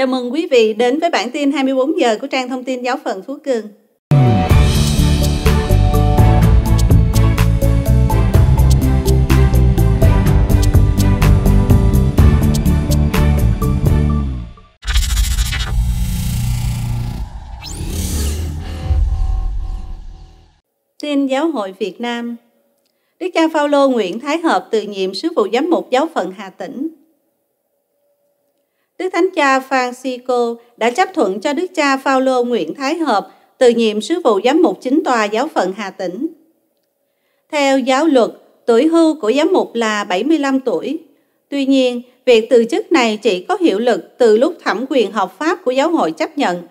Chào mừng quý vị đến với bản tin 24 giờ của trang thông tin giáo phận Phú Cường. Tin Giáo hội Việt Nam Đức cha Phaolô Nguyễn Thái Hợp từ nhiệm sứ vụ giám mục giáo phận Hà Tĩnh Đức Thánh Cha Francisco đã chấp thuận cho Đức Cha Phaolô Nguyễn Thái Hợp từ nhiệm sứ vụ giám mục chính tòa giáo phận Hà Tĩnh. Theo giáo luật, tuổi hưu của giám mục là 75 tuổi. Tuy nhiên, việc từ chức này chỉ có hiệu lực từ lúc thẩm quyền hợp pháp của giáo hội chấp nhận.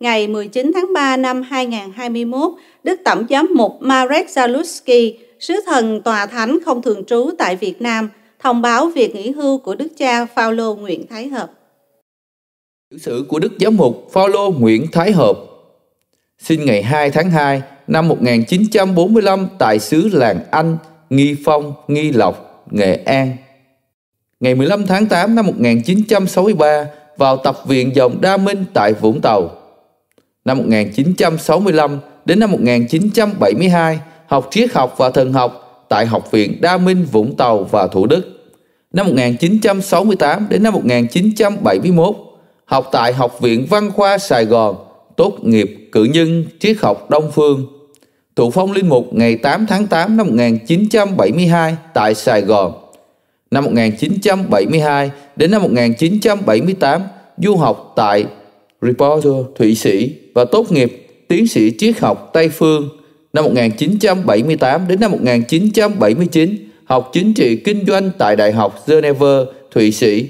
Ngày 19 tháng 3 năm 2021, Đức Tổng giám mục Marek Zalewski, sứ thần tòa thánh không thường trú tại Việt Nam, thông báo việc nghỉ hưu của đức cha Phaolô Nguyễn Thái Hợp. Chữ sử của đức giám mục Phaolô Nguyễn Thái Hợp. Sinh ngày 2 tháng 2 năm 1945 tại xứ làng Anh, Nghi Phong, Nghi Lộc, Nghệ An. Ngày 15 tháng 8 năm 1963 vào tập viện dòng Đa Minh tại Vũng Tàu. Năm 1965 đến năm 1972 học triết học và thần học tại Học viện Đa Minh Vũng Tàu và Thủ Đức. Năm 1968 đến năm 1971, học tại Học viện Văn khoa Sài Gòn, tốt nghiệp cử nhân triết học Đông Phương. Thụ phong linh mục ngày 8 tháng 8 năm 1972 tại Sài Gòn. Năm 1972 đến năm 1978 du học tại Reporter Thụy Sĩ và tốt nghiệp tiến sĩ triết học Tây Phương – năm 1978 đến năm 1979, học chính trị kinh doanh tại Đại học Geneva, Thụy Sĩ.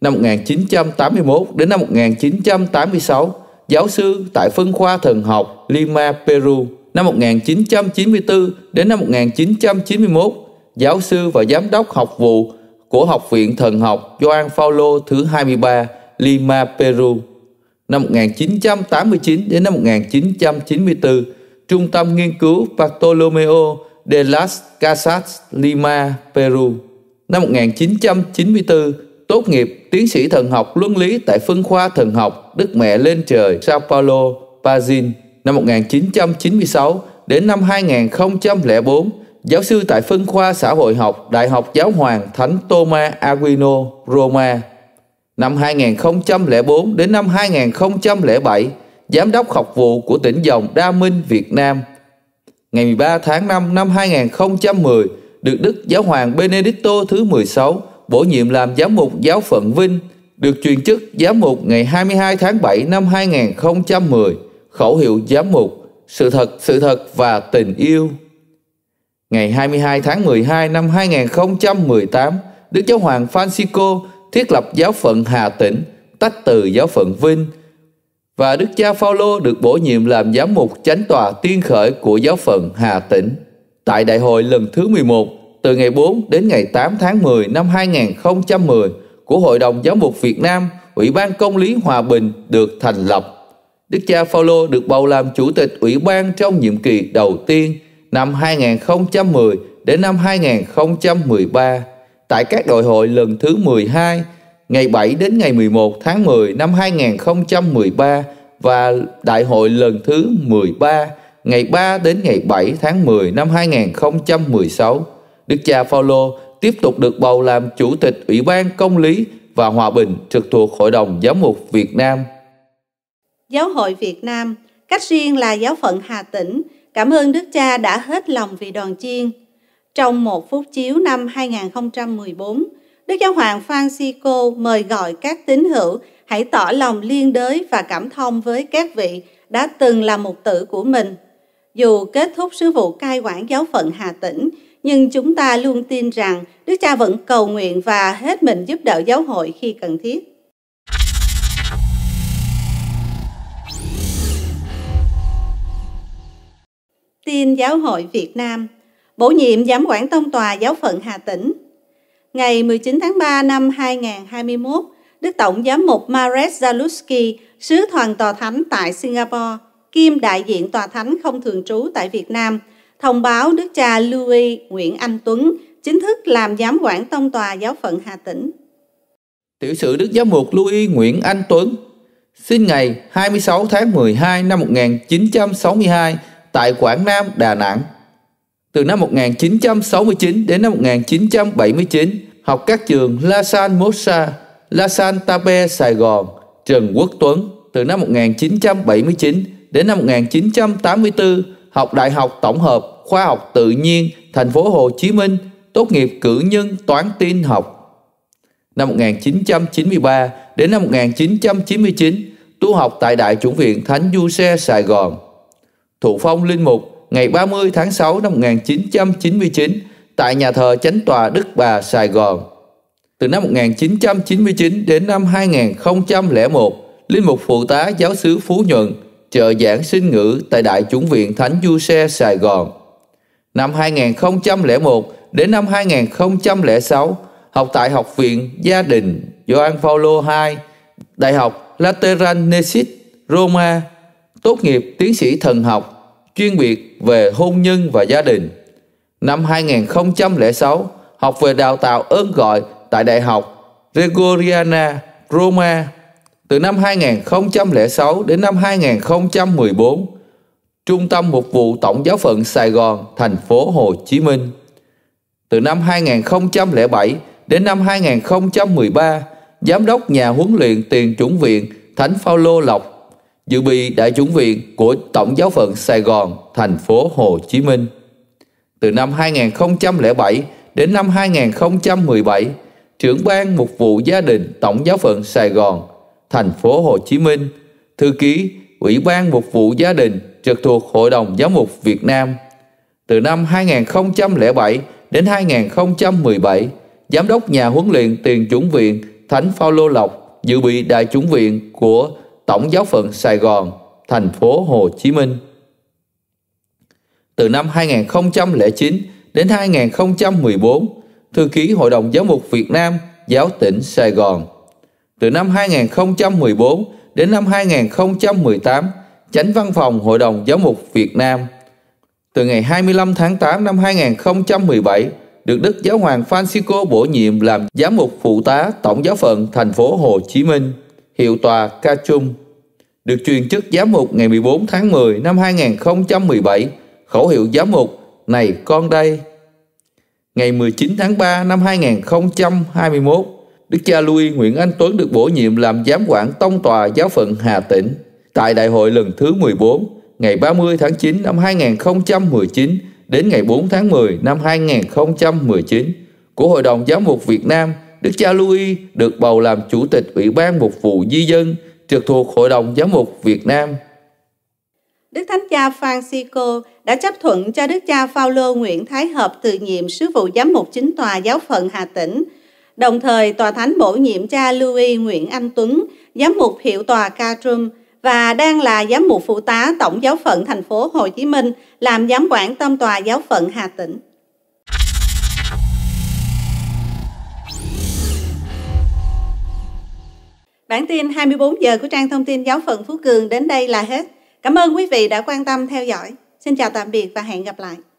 Năm 1981 đến năm 1986, giáo sư tại phân khoa thần học Lima, Peru. Năm 1994 đến năm 1991, giáo sư và giám đốc học vụ của Học viện Thần học Joan Paulo thứ 23, Lima, Peru. Năm 1989 đến năm 1994, Trung tâm Nghiên cứu Bartolomeo de las Casas Lima, Peru. Năm 1994, tốt nghiệp tiến sĩ thần học luân lý tại phân khoa thần học Đức Mẹ Lên Trời Sao Paulo, Brazil. Năm 1996 đến năm 2004, giáo sư tại phân khoa xã hội học Đại học Giáo hoàng Thánh Thomas Aquino, Roma. Năm 2004 đến năm 2007, Giám đốc học vụ của tỉnh dòng Đa Minh Việt Nam. Ngày 13 tháng 5 năm 2010, được Đức Giáo hoàng Benedicto thứ 16 bổ nhiệm làm giám mục giáo phận Vinh, được truyền chức giám mục ngày 22 tháng 7 năm 2010, khẩu hiệu giám mục sự thật, sự thật và tình yêu. Ngày 22 tháng 12 năm 2018, Đức Giáo hoàng Francisco thiết lập giáo phận Hà Tĩnh, tách từ giáo phận Vinh, và Đức cha Phaolô được bổ nhiệm làm giám mục chánh tòa tiên khởi của giáo phận Hà Tĩnh tại đại hội lần thứ 11 từ ngày 4 đến ngày 8 tháng 10 năm 2010 của Hội đồng Giáo mục Việt Nam, Ủy ban Công lý Hòa Bình được thành lập. Đức cha Phaolô được bầu làm chủ tịch ủy ban trong nhiệm kỳ đầu tiên năm 2010 đến năm 2013 tại các đội hội lần thứ 12, ngày 7 đến ngày 11 tháng 10 năm 2013 và đại hội lần thứ 13 ngày 3 đến ngày 7 tháng 10 năm 2016. Đức cha Phaolô tiếp tục được bầu làm chủ tịch Ủy ban Công lý và Hòa bình trực thuộc Hội đồng Giáo mục Việt Nam. Giáo hội Việt Nam, cách riêng là giáo phận Hà Tĩnh, cảm ơn Đức cha đã hết lòng vì đoàn chiên. Trong một phút chiếu năm 2014, Đức Giáo Hoàng Francisco mời gọi các tín hữu hãy tỏ lòng liên đới và cảm thông với các vị đã từng là mục tử của mình. Dù kết thúc sứ vụ cai quản giáo phận Hà Tĩnh, nhưng chúng ta luôn tin rằng Đức Cha vẫn cầu nguyện và hết mình giúp đỡ giáo hội khi cần thiết. Tin Giáo hội Việt Nam Bổ nhiệm Giám quản Tông tòa Giáo phận Hà Tĩnh Ngày 19 tháng 3 năm 2021, Đức Tổng Giám mục Mares Zalewski, sứ Hoàng Tòa Thánh tại Singapore, kiêm đại diện Tòa Thánh không thường trú tại Việt Nam, thông báo Đức cha Louis Nguyễn Anh Tuấn chính thức làm giám quản tông tòa giáo phận Hà Tĩnh. Tiểu sử Đức Giám mục Louis Nguyễn Anh Tuấn sinh ngày 26 tháng 12 năm 1962 tại Quảng Nam, Đà Nẵng. Từ năm 1969 đến năm 1979, học các trường La San Mosa, La San Tape Sài Gòn, Trần Quốc Tuấn. Từ năm 1979 đến năm 1984, học Đại học Tổng hợp Khoa học Tự nhiên Thành phố Hồ Chí Minh, tốt nghiệp cử nhân toán tin học. Năm 1993 đến năm 1999, tu học tại Đại chủng viện Thánh Du Xe Sài Gòn. Thụ phong linh mục ngày 30 tháng 6 năm 1999 tại nhà thờ Chánh tòa Đức Bà Sài Gòn. Từ năm 1999 đến năm 2001, Linh mục phụ tá giáo xứ Phú Nhuận, trợ giảng sinh ngữ tại Đại chúng viện Thánh Du Xe Sài Gòn. Năm 2001 đến năm 2006, học tại Học viện Gia đình Gioan Paulo II, Đại học Lateranensis Roma, tốt nghiệp tiến sĩ thần học, chuyên biệt về hôn nhân và gia đình. Năm 2006, học về đào tạo ơn gọi tại Đại học Gregoriana, Roma. Từ năm 2006 đến năm 2014, Trung tâm Mục vụ Tổng giáo phận Sài Gòn, thành phố Hồ Chí Minh. Từ năm 2007 đến năm 2013, Giám đốc nhà huấn luyện tiền chủng viện Thánh Phaolô Lộc dự bị đại chúng viện của Tổng giáo phận Sài Gòn, thành phố Hồ Chí Minh. Từ năm 2007 đến năm 2017, trưởng ban mục vụ gia đình Tổng giáo phận Sài Gòn, thành phố Hồ Chí Minh, thư ký Ủy ban mục vụ gia đình trực thuộc Hội đồng Giáo mục Việt Nam. Từ năm 2007 đến 2017, giám đốc nhà huấn luyện tiền chủng viện Thánh Phaolô Lộc dự bị đại chúng viện của Tổng giáo phận Sài Gòn, thành phố Hồ Chí Minh. Từ năm 2009 đến 2014, thư ký Hội đồng Giáo mục Việt Nam, giáo tỉnh Sài Gòn. Từ năm 2014 đến năm 2018, Chánh Văn phòng Hội đồng Giáo mục Việt Nam. Từ ngày 25 tháng 8 năm 2017, được Đức Giáo hoàng Francisco bổ nhiệm làm giám mục phụ tá Tổng giáo phận thành phố Hồ Chí Minh hiệu tòa Ca Trung, được truyền chức giám mục ngày 14 tháng 10 năm 2017, khẩu hiệu giám mục Này con đây. Ngày 19 tháng 3 năm 2021, Đức cha Louis Nguyễn Anh Tuấn được bổ nhiệm làm giám quản tông tòa giáo phận Hà Tĩnh tại đại hội lần thứ 14 ngày 30 tháng 9 năm 2019 đến ngày 4 tháng 10 năm 2019 của Hội đồng Giám mục Việt Nam – Đức cha Louis được bầu làm chủ tịch Ủy ban Mục vụ Di dân trực thuộc Hội đồng Giám mục Việt Nam. Đức Thánh Cha Francisco đã chấp thuận cho Đức Cha Phaolô Nguyễn Thái Hợp từ nhiệm sứ vụ giám mục chính tòa giáo phận Hà Tĩnh. Đồng thời, tòa thánh bổ nhiệm cha Louis Nguyễn Anh Tuấn, giám mục hiệu tòa Ca Trum và đang là giám mục phụ tá tổng giáo phận thành phố Hồ Chí Minh làm giám quản tâm tòa giáo phận Hà Tĩnh. Bản tin 24 giờ của trang thông tin giáo phận Phú Cường đến đây là hết. Cảm ơn quý vị đã quan tâm theo dõi. Xin chào tạm biệt và hẹn gặp lại.